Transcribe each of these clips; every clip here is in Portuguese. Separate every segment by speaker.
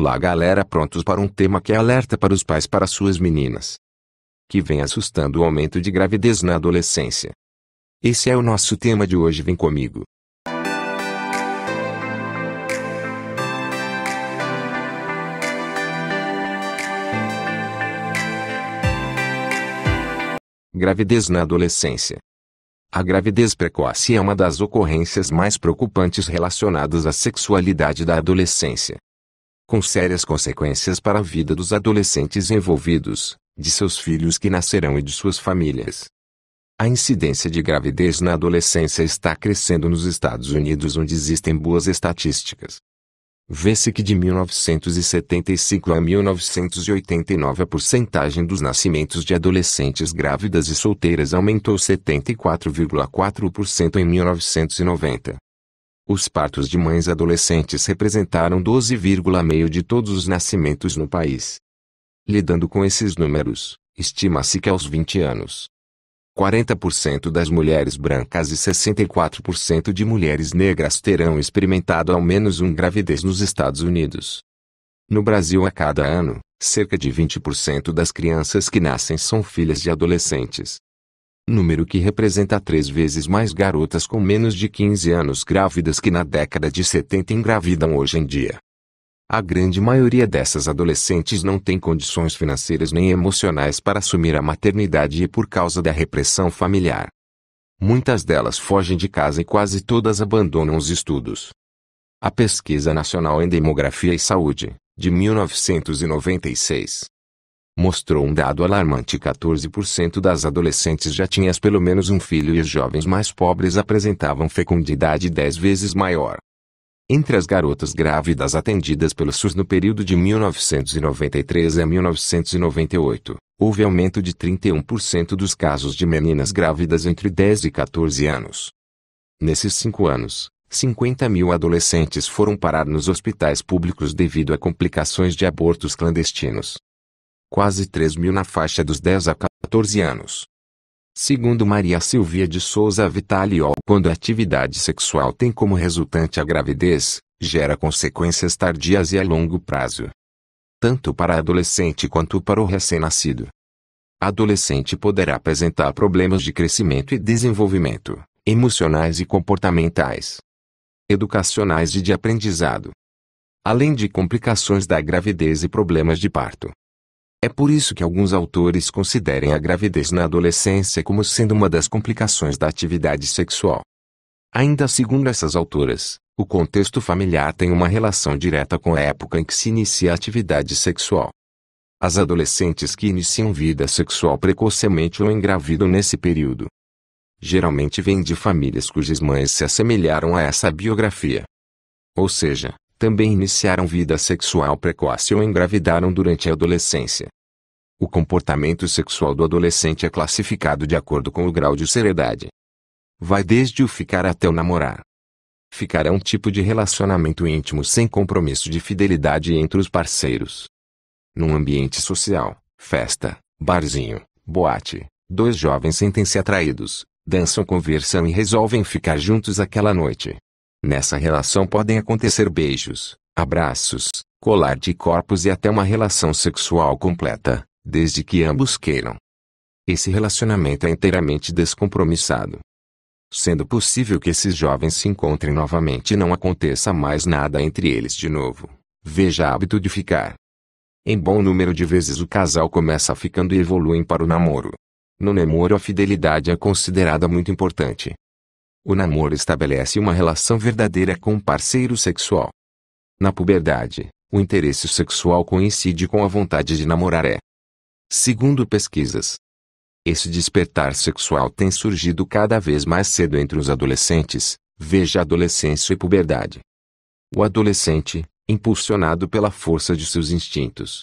Speaker 1: Olá galera prontos para um tema que é alerta para os pais para suas meninas. Que vem assustando o aumento de gravidez na adolescência. Esse é o nosso tema de hoje vem comigo. Gravidez na adolescência. A gravidez precoce é uma das ocorrências mais preocupantes relacionadas à sexualidade da adolescência com sérias consequências para a vida dos adolescentes envolvidos, de seus filhos que nascerão e de suas famílias. A incidência de gravidez na adolescência está crescendo nos Estados Unidos, onde existem boas estatísticas. Vê-se que de 1975 a 1989 a porcentagem dos nascimentos de adolescentes grávidas e solteiras aumentou 74,4% em 1990. Os partos de mães adolescentes representaram 12,5% de todos os nascimentos no país. Lidando com esses números, estima-se que aos 20 anos, 40% das mulheres brancas e 64% de mulheres negras terão experimentado ao menos uma gravidez nos Estados Unidos. No Brasil, a cada ano, cerca de 20% das crianças que nascem são filhas de adolescentes número que representa três vezes mais garotas com menos de 15 anos grávidas que na década de 70 engravidam hoje em dia. A grande maioria dessas adolescentes não tem condições financeiras nem emocionais para assumir a maternidade e por causa da repressão familiar. Muitas delas fogem de casa e quase todas abandonam os estudos. A Pesquisa Nacional em Demografia e Saúde, de 1996, mostrou um dado alarmante: 14% das adolescentes já tinham pelo menos um filho e os jovens mais pobres apresentavam fecundidade 10 vezes maior. Entre as garotas grávidas atendidas pelo SUS no período de 1993 a 1998, houve aumento de 31% dos casos de meninas grávidas entre 10 e 14 anos. Nesses cinco anos, 50 mil adolescentes foram parar nos hospitais públicos devido a complicações de abortos clandestinos quase 3 mil na faixa dos 10 a 14 anos. Segundo Maria Silvia de Souza Vitaliol, quando a atividade sexual tem como resultante a gravidez, gera consequências tardias e a longo prazo. Tanto para a adolescente quanto para o recém-nascido. A adolescente poderá apresentar problemas de crescimento e desenvolvimento, emocionais e comportamentais, educacionais e de aprendizado. Além de complicações da gravidez e problemas de parto. É por isso que alguns autores considerem a gravidez na adolescência como sendo uma das complicações da atividade sexual. Ainda segundo essas autoras, o contexto familiar tem uma relação direta com a época em que se inicia a atividade sexual. As adolescentes que iniciam vida sexual precocemente ou engravidam nesse período geralmente vêm de famílias cujas mães se assemelharam a essa biografia. Ou seja, também iniciaram vida sexual precoce ou engravidaram durante a adolescência. O comportamento sexual do adolescente é classificado de acordo com o grau de seriedade. Vai desde o ficar até o namorar. Ficar é um tipo de relacionamento íntimo sem compromisso de fidelidade entre os parceiros. Num ambiente social, festa, barzinho, boate, dois jovens sentem-se atraídos, dançam, conversam e resolvem ficar juntos aquela noite. Nessa relação podem acontecer beijos, abraços, colar de corpos e até uma relação sexual completa, desde que ambos queiram. Esse relacionamento é inteiramente descompromissado. Sendo possível que esses jovens se encontrem novamente e não aconteça mais nada entre eles de novo, veja hábito de ficar. Em bom número de vezes o casal começa ficando e evoluem para o namoro. No namoro a fidelidade é considerada muito importante, o namoro estabelece uma relação verdadeira com o parceiro sexual. Na puberdade, o interesse sexual coincide com a vontade de namorar é. Segundo pesquisas, esse despertar sexual tem surgido cada vez mais cedo entre os adolescentes, veja adolescência e puberdade. O adolescente, impulsionado pela força de seus instintos,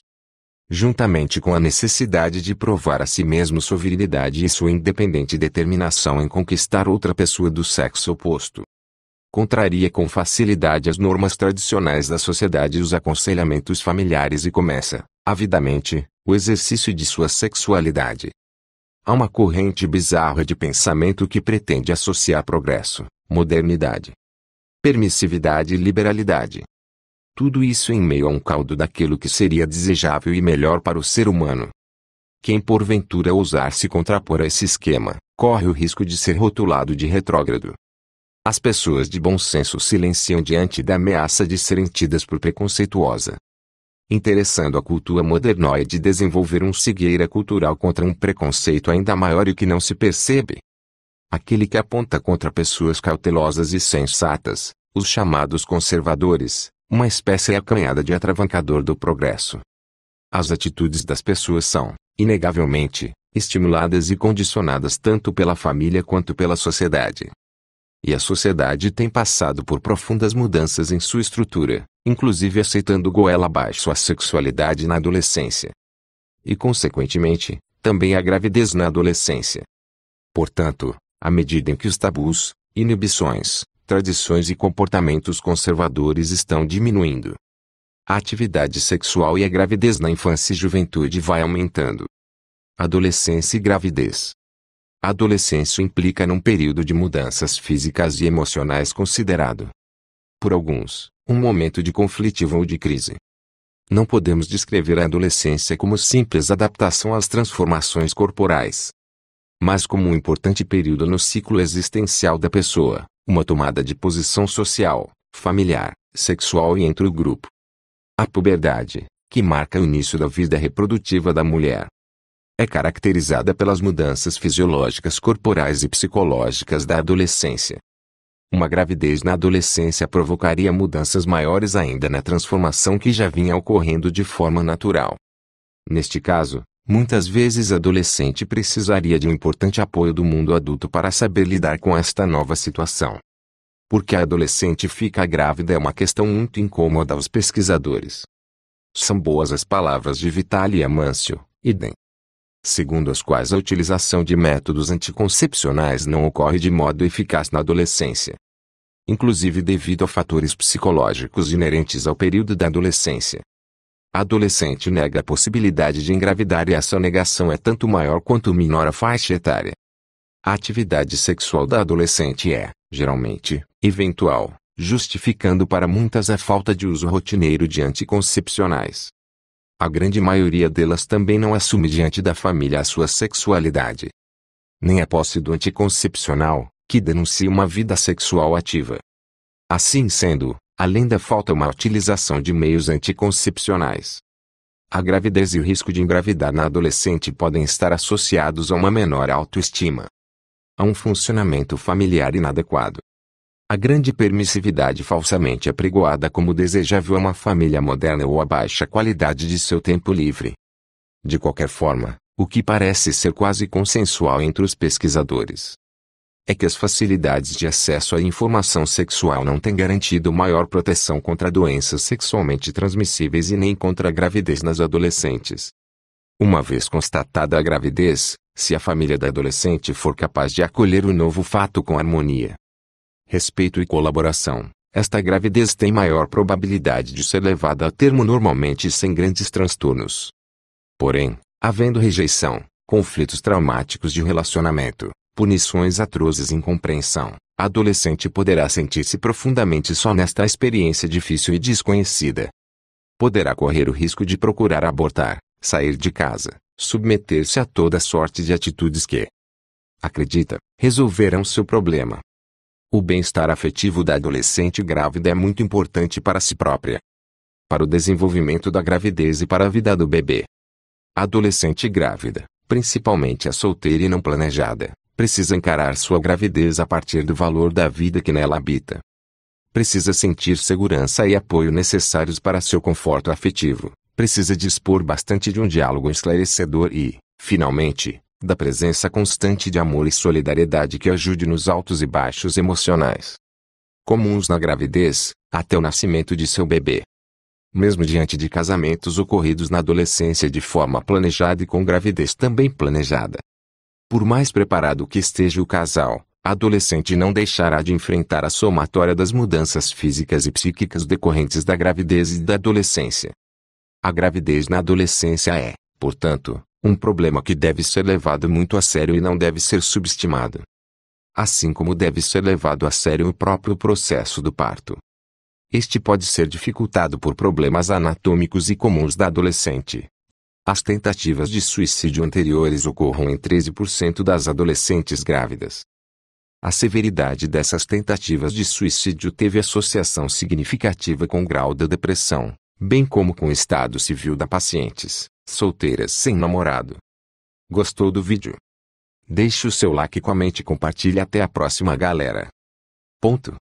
Speaker 1: juntamente com a necessidade de provar a si mesmo sua virilidade e sua independente determinação em conquistar outra pessoa do sexo oposto. Contraria com facilidade as normas tradicionais da sociedade e os aconselhamentos familiares e começa, avidamente, o exercício de sua sexualidade. Há uma corrente bizarra de pensamento que pretende associar progresso, modernidade, permissividade e liberalidade, tudo isso em meio a um caldo daquilo que seria desejável e melhor para o ser humano. Quem porventura ousar se contrapor a esse esquema, corre o risco de ser rotulado de retrógrado. As pessoas de bom senso silenciam diante da ameaça de serem tidas por preconceituosa. Interessando a cultura de desenvolver um cegueira cultural contra um preconceito ainda maior e que não se percebe. Aquele que aponta contra pessoas cautelosas e sensatas, os chamados conservadores, uma espécie acanhada de atravancador do progresso. As atitudes das pessoas são, inegavelmente, estimuladas e condicionadas tanto pela família quanto pela sociedade. E a sociedade tem passado por profundas mudanças em sua estrutura, inclusive aceitando goela abaixo a sexualidade na adolescência. E, consequentemente, também a gravidez na adolescência. Portanto, à medida em que os tabus, inibições, tradições e comportamentos conservadores estão diminuindo. A atividade sexual e a gravidez na infância e juventude vai aumentando. Adolescência e gravidez. A adolescência implica num período de mudanças físicas e emocionais considerado, por alguns, um momento de conflitivo ou de crise. Não podemos descrever a adolescência como simples adaptação às transformações corporais, mas como um importante período no ciclo existencial da pessoa, uma tomada de posição social, familiar, sexual e entre o grupo. A puberdade, que marca o início da vida reprodutiva da mulher, é caracterizada pelas mudanças fisiológicas corporais e psicológicas da adolescência. Uma gravidez na adolescência provocaria mudanças maiores ainda na transformação que já vinha ocorrendo de forma natural. Neste caso, Muitas vezes adolescente precisaria de um importante apoio do mundo adulto para saber lidar com esta nova situação. Porque a adolescente fica grávida é uma questão muito incômoda aos pesquisadores. São boas as palavras de Vitali Amâncio, idem. Segundo as quais a utilização de métodos anticoncepcionais não ocorre de modo eficaz na adolescência. Inclusive devido a fatores psicológicos inerentes ao período da adolescência adolescente nega a possibilidade de engravidar e essa negação é tanto maior quanto menor a faixa etária. A atividade sexual da adolescente é, geralmente, eventual, justificando para muitas a falta de uso rotineiro de anticoncepcionais. A grande maioria delas também não assume diante da família a sua sexualidade. Nem a posse do anticoncepcional, que denuncia uma vida sexual ativa. Assim sendo, Além da falta uma utilização de meios anticoncepcionais. A gravidez e o risco de engravidar na adolescente podem estar associados a uma menor autoestima, a um funcionamento familiar inadequado. A grande permissividade falsamente apregoada como desejável a uma família moderna ou a baixa qualidade de seu tempo livre. De qualquer forma, o que parece ser quase consensual entre os pesquisadores é que as facilidades de acesso à informação sexual não têm garantido maior proteção contra doenças sexualmente transmissíveis e nem contra a gravidez nas adolescentes. Uma vez constatada a gravidez, se a família da adolescente for capaz de acolher o novo fato com harmonia, respeito e colaboração, esta gravidez tem maior probabilidade de ser levada a termo normalmente sem grandes transtornos. Porém, havendo rejeição, conflitos traumáticos de relacionamento, punições atrozes e incompreensão, adolescente poderá sentir-se profundamente só nesta experiência difícil e desconhecida. Poderá correr o risco de procurar abortar, sair de casa, submeter-se a toda sorte de atitudes que, acredita, resolverão seu problema. O bem-estar afetivo da adolescente grávida é muito importante para si própria, para o desenvolvimento da gravidez e para a vida do bebê. adolescente grávida, principalmente a solteira e não planejada, precisa encarar sua gravidez a partir do valor da vida que nela habita. Precisa sentir segurança e apoio necessários para seu conforto afetivo, precisa dispor bastante de um diálogo esclarecedor e, finalmente, da presença constante de amor e solidariedade que ajude nos altos e baixos emocionais. Comuns na gravidez, até o nascimento de seu bebê. Mesmo diante de casamentos ocorridos na adolescência de forma planejada e com gravidez também planejada, por mais preparado que esteja o casal, a adolescente não deixará de enfrentar a somatória das mudanças físicas e psíquicas decorrentes da gravidez e da adolescência. A gravidez na adolescência é, portanto, um problema que deve ser levado muito a sério e não deve ser subestimado. Assim como deve ser levado a sério o próprio processo do parto. Este pode ser dificultado por problemas anatômicos e comuns da adolescente, as tentativas de suicídio anteriores ocorram em 13% das adolescentes grávidas. A severidade dessas tentativas de suicídio teve associação significativa com o grau da depressão, bem como com o estado civil da pacientes, solteiras sem namorado. Gostou do vídeo? Deixe o seu like e comente e compartilhe até a próxima galera. Ponto.